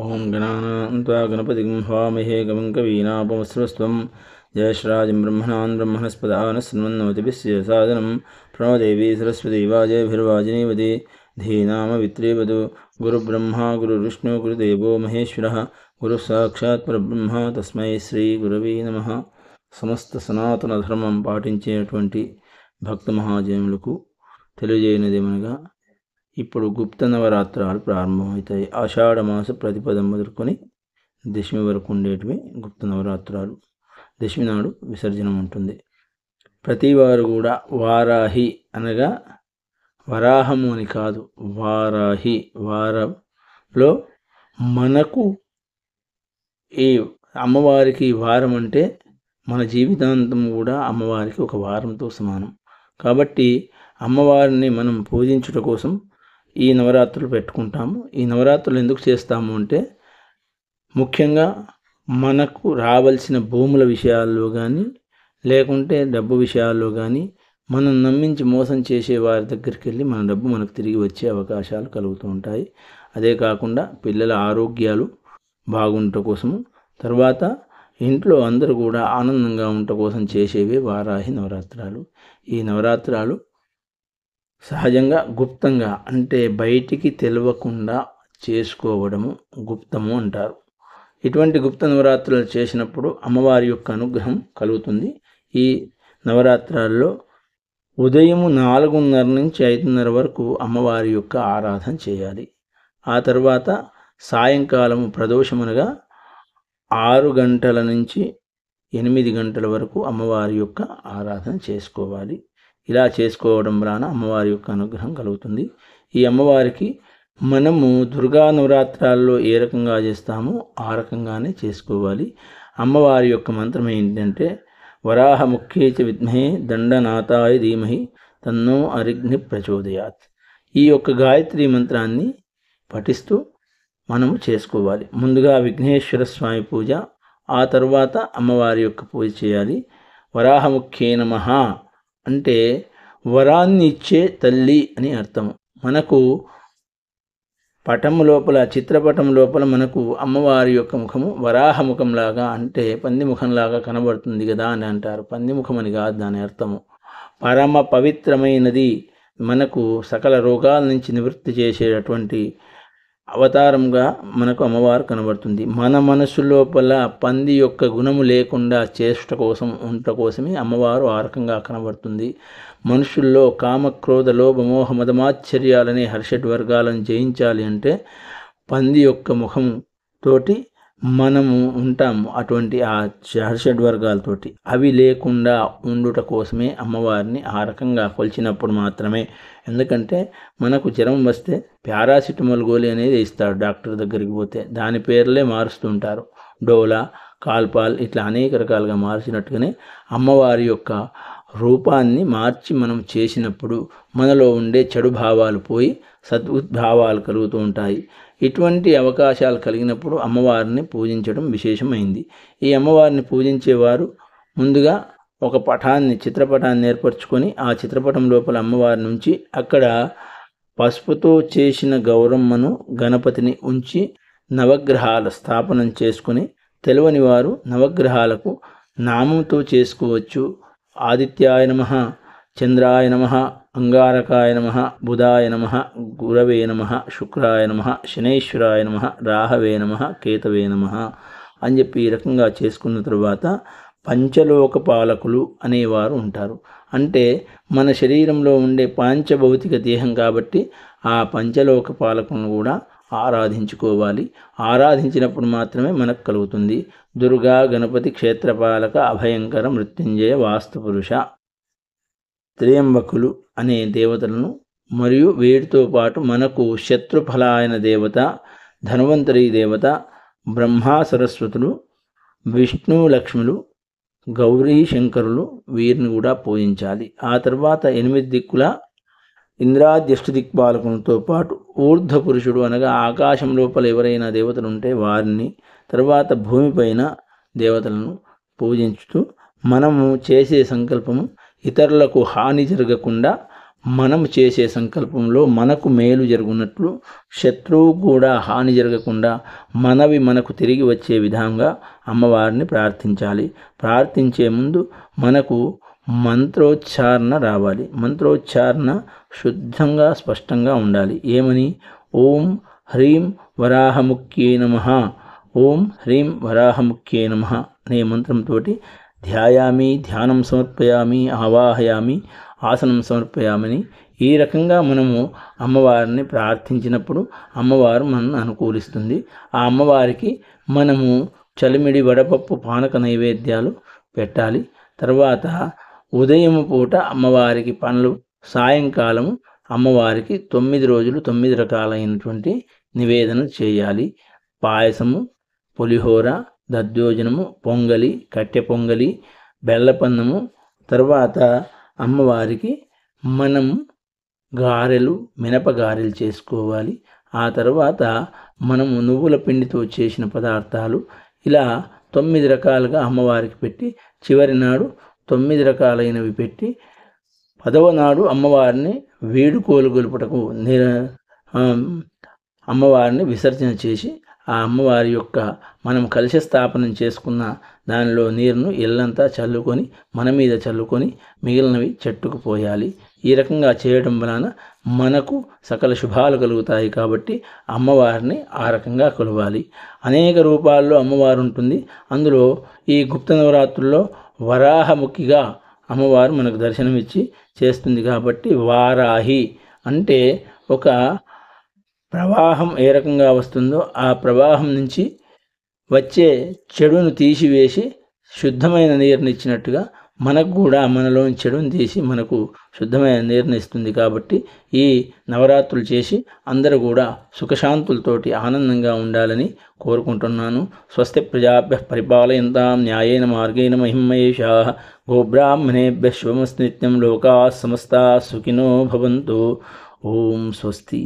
ఓం గణానా గణపతి హవామహే గమం కవీనాపమస్రస్వం జయశ్రాజం బ్రహ్మణాన్ బ్రహ్మణస్పదాన శృణ్వన్నమతిభిస్య సాధనం ప్రణోదేవి సరస్వతి వాజయభిర్వాజినీవతి ధీనామవిత్రీవదు గురుబ్రహ్మా విష్ణు గురుదేవో మహేశ్వర సాక్షాత్ పరబ్రహ్మ తస్మై శ్రీ గురవీ నమ సమస్త సనాతన ధర్మం పాటించేటువంటి భక్త మహాజయములకు తెలియజేయనిదేమనగా ఇప్పుడు గుప్త నవరాత్రాలు ప్రారంభమవుతాయి ఆషాఢమాస ప్రతిపదం మొదలుకొని దశమి వరకు ఉండేటివి గుప్త నవరాత్రాలు దశమి నాడు విసర్జన ఉంటుంది ప్రతివారు కూడా వారాహి అనగా వరాహము అని కాదు వారాహి వారంలో మనకు ఈ అమ్మవారికి వారం అంటే మన జీవితాంతం కూడా అమ్మవారికి ఒక వారంతో సమానం కాబట్టి అమ్మవారిని మనం పూజించుట కోసం ఈ నవరాత్రులు పెట్టుకుంటాము ఈ నవరాత్రులు ఎందుకు చేస్తాము అంటే ముఖ్యంగా మనకు రావాల్సిన భూముల విషయాల్లో కానీ లేకుంటే డబ్బు విషయాల్లో కానీ మనం నమ్మించి మోసం చేసే వారి దగ్గరికి వెళ్ళి మన డబ్బు మనకు తిరిగి వచ్చే అవకాశాలు కలుగుతూ ఉంటాయి అదే కాకుండా పిల్లల ఆరోగ్యాలు బాగుంట కోసము తర్వాత ఇంట్లో అందరూ కూడా ఆనందంగా ఉండటం కోసం చేసేవి వారాహి నవరాత్రాలు ఈ నవరాత్రాలు సహజంగా గుప్తంగా అంటే బయటికి తెలియకుండా చేసుకోవడము గుప్తము అంటారు ఇటువంటి గుప్త నవరాత్రులు చేసినప్పుడు అమ్మవారి యొక్క అనుగ్రహం కలుగుతుంది ఈ నవరాత్రాల్లో ఉదయము నాలుగున్నర నుంచి ఐదున్నర వరకు అమ్మవారి యొక్క ఆరాధన చేయాలి ఆ తర్వాత సాయంకాలము ప్రదోషమునగా ఆరు గంటల నుంచి ఎనిమిది గంటల వరకు అమ్మవారి యొక్క ఆరాధన చేసుకోవాలి ఇలా చేసుకోవడం వలన అమ్మవారి యొక్క అనుగ్రహం కలుగుతుంది ఈ అమ్మవారికి మనము దుర్గా నవరాత్రాల్లో ఏ రకంగా చేస్తామో ఆ రకంగానే చేసుకోవాలి అమ్మవారి యొక్క మంత్రం ఏంటంటే వరాహ ముఖ్యేచ విద్మహే దండనాథాయ ధీమహి తన్నో అరిగ్ని ప్రచోదయాత్ ఈ యొక్క గాయత్రి మంత్రాన్ని పఠిస్తూ మనము చేసుకోవాలి ముందుగా విఘ్నేశ్వర స్వామి పూజ ఆ తర్వాత అమ్మవారి యొక్క పూజ చేయాలి వరాహముఖ్యే నమ అంటే వరాన్ని ఇచ్చే తల్లి అని అర్థం మనకు పటం లోపల చిత్రపటం లోపల మనకు అమ్మవారి యొక్క ముఖము వరాహముఖం లాగా అంటే పంది ముఖంలాగా కనబడుతుంది కదా అని అంటారు పంది ముఖం అని కాదు దాని అర్థము పరమ పవిత్రమైనది మనకు సకల రోగాల నుంచి నివృత్తి చేసేటటువంటి అవతారంగా మనకు అమ్మవారు కనబడుతుంది మన మనసు లోపల పంది యొక్క గుణము లేకుండా చేష్ట కోసం ఉంట కోసమే అమ్మవారు ఆ రకంగా కనబడుతుంది మనుషుల్లో కామక్రోధ మోహ మదమాశ్చర్యాలనే హర్షడ్ వర్గాలను జయించాలి అంటే పంది యొక్క ముఖం తోటి మనము ఉంటాము అటువంటి ఆ వర్గాలతోటి అవి లేకుండా ఉండుట కోసమే అమ్మవారిని ఆ రకంగా కొలిచినప్పుడు మాత్రమే ఎందుకంటే మనకు జ్వరం వస్తే పారాసిటమాల్ గోలి అనేది ఇస్తాడు డాక్టర్ దగ్గరికి పోతే దాని పేర్లే మారుస్తుంటారు డోలా కాల్పాల్ ఇట్లా అనేక రకాలుగా మార్చినట్టుగానే అమ్మవారి యొక్క రూపాన్ని మార్చి మనం చేసినప్పుడు మనలో ఉండే చెడు భావాలు పోయి సద్భావాలు కలుగుతూ ఉంటాయి ఇటువంటి అవకాశాలు కలిగినప్పుడు అమ్మవారిని పూజించడం విశేషమైంది ఈ అమ్మవారిని పూజించేవారు ముందుగా ఒక పటాన్ని చిత్రపటాన్ని ఏర్పరచుకొని ఆ చిత్రపటం లోపల అమ్మవారి నుంచి అక్కడ పసుపుతో చేసిన గౌరమ్మను గణపతిని ఉంచి నవగ్రహాల స్థాపనం చేసుకుని తెలువని వారు నవగ్రహాలకు నామంతో చేసుకోవచ్చు ఆదిత్యాయ నమ చంద్రాయ నమ అంగారకాయ నమ బుధాయ నమ గురవే నమ శుక్రాయ నమ శనేశ్వరాయ నమ రాహవే నమ కేతవే నమ అని చెప్పి ఈ రకంగా చేసుకున్న తరువాత పంచలోక పాలకులు అనేవారు ఉంటారు అంటే మన శరీరంలో ఉండే పాంచభౌతిక దేహం కాబట్టి ఆ పంచలోక పాలకులను కూడా ఆరాధించుకోవాలి ఆరాధించినప్పుడు మాత్రమే మనకు కలుగుతుంది దుర్గా గణపతి క్షేత్రపాలక అభయంకర మృత్యుంజయ వాస్తుపురుష త్రియంబకులు అనే దేవతలను మరియు వీటితో పాటు మనకు శత్రుఫలాయన దేవత ధన్వంతరి దేవత బ్రహ్మా సరస్వతులు విష్ణు లక్ష్ములు గౌరీ శంకరులు వీరిని కూడా పూజించాలి ఆ తర్వాత ఎనిమిది దిక్కుల ఇంద్రాధ్యష్ట దిక్పాలకులతో పాటు ఊర్ధ పురుషుడు అనగా ఆకాశం లోపల ఎవరైనా దేవతలు ఉంటే వారిని తర్వాత భూమిపైన దేవతలను పూజించుతూ మనము చేసే సంకల్పము ఇతరులకు హాని జరగకుండా మనం చేసే సంకల్పంలో మనకు మేలు జరుగునట్లు శత్రువు కూడా హాని జరగకుండా మనవి మనకు తిరిగి వచ్చే విధంగా అమ్మవారిని ప్రార్థించాలి ప్రార్థించే ముందు మనకు మంత్రోచ్చారణ రావాలి మంత్రోచ్చారణ శుద్ధంగా స్పష్టంగా ఉండాలి ఏమని ఓం హ్రీం వరాహముఖ్యే నమ ఓం హ్రీం వరాహముఖ్యే నమ అనే మంత్రంతో ధ్యాయామి ధ్యానం సమర్పయామి ఆవాహయామి ఆసనం సమర్పయామని ఈ రకంగా మనము అమ్మవారిని ప్రార్థించినప్పుడు అమ్మవారు మనను అనుకూలిస్తుంది ఆ అమ్మవారికి మనము చలిమిడి వడపప్పు పానక నైవేద్యాలు పెట్టాలి తర్వాత ఉదయం పూట అమ్మవారికి పనులు సాయంకాలము అమ్మవారికి తొమ్మిది రోజులు తొమ్మిది రకాలైనటువంటి నివేదన చేయాలి పాయసము పులిహోర దద్దోజనము పొంగలి కట్టె పొంగలి బెల్లపన్నము తర్వాత అమ్మవారికి మనం గారెలు మినప గారెలు చేసుకోవాలి ఆ తర్వాత మనము నువ్వుల పిండితో చేసిన పదార్థాలు ఇలా తొమ్మిది రకాలుగా అమ్మవారికి పెట్టి చివరి నాడు తొమ్మిది రకాలైనవి పెట్టి పదవ నాడు అమ్మవారిని వేడుకోలు గొలుపుటకు అమ్మవారిని విసర్జన చేసి ఆ అమ్మవారి యొక్క మనం కలిసి స్థాపనం చేసుకున్న దానిలో నీరును ఇళ్ళంతా చల్లుకొని మన మీద చల్లుకొని మిగిలినవి చెట్టుకు పోయాలి ఈ రకంగా చేయడం వలన మనకు సకల శుభాలు కలుగుతాయి కాబట్టి అమ్మవారిని ఆ రకంగా కొలవాలి అనేక రూపాల్లో అమ్మవారు ఉంటుంది అందులో ఈ గుప్త నవరాత్రుల్లో వరాహముఖిగా అమ్మవారు మనకు దర్శనమిచ్చి చేస్తుంది కాబట్టి వారాహి అంటే ఒక ప్రవాహం ఏ రకంగా వస్తుందో ఆ ప్రవాహం నుంచి వచ్చే చెడును తీసివేసి శుద్ధమైన నీరునిచ్చినట్టుగా మనకు కూడా మనలోని చెడుని తీసి మనకు శుద్ధమైన నీరునిస్తుంది కాబట్టి ఈ నవరాత్రులు చేసి అందరూ కూడా సుఖశాంతులతోటి ఆనందంగా ఉండాలని కోరుకుంటున్నాను స్వస్తి ప్రజాభ్య పరిపాలయంతా న్యాయేన మార్గేణ మహిమయేషా గోబ్రాహ్మణేభ్య శుభమస్ నిత్యం లోకా సమస్త సుఖినో భవంతు ఓం స్వస్తి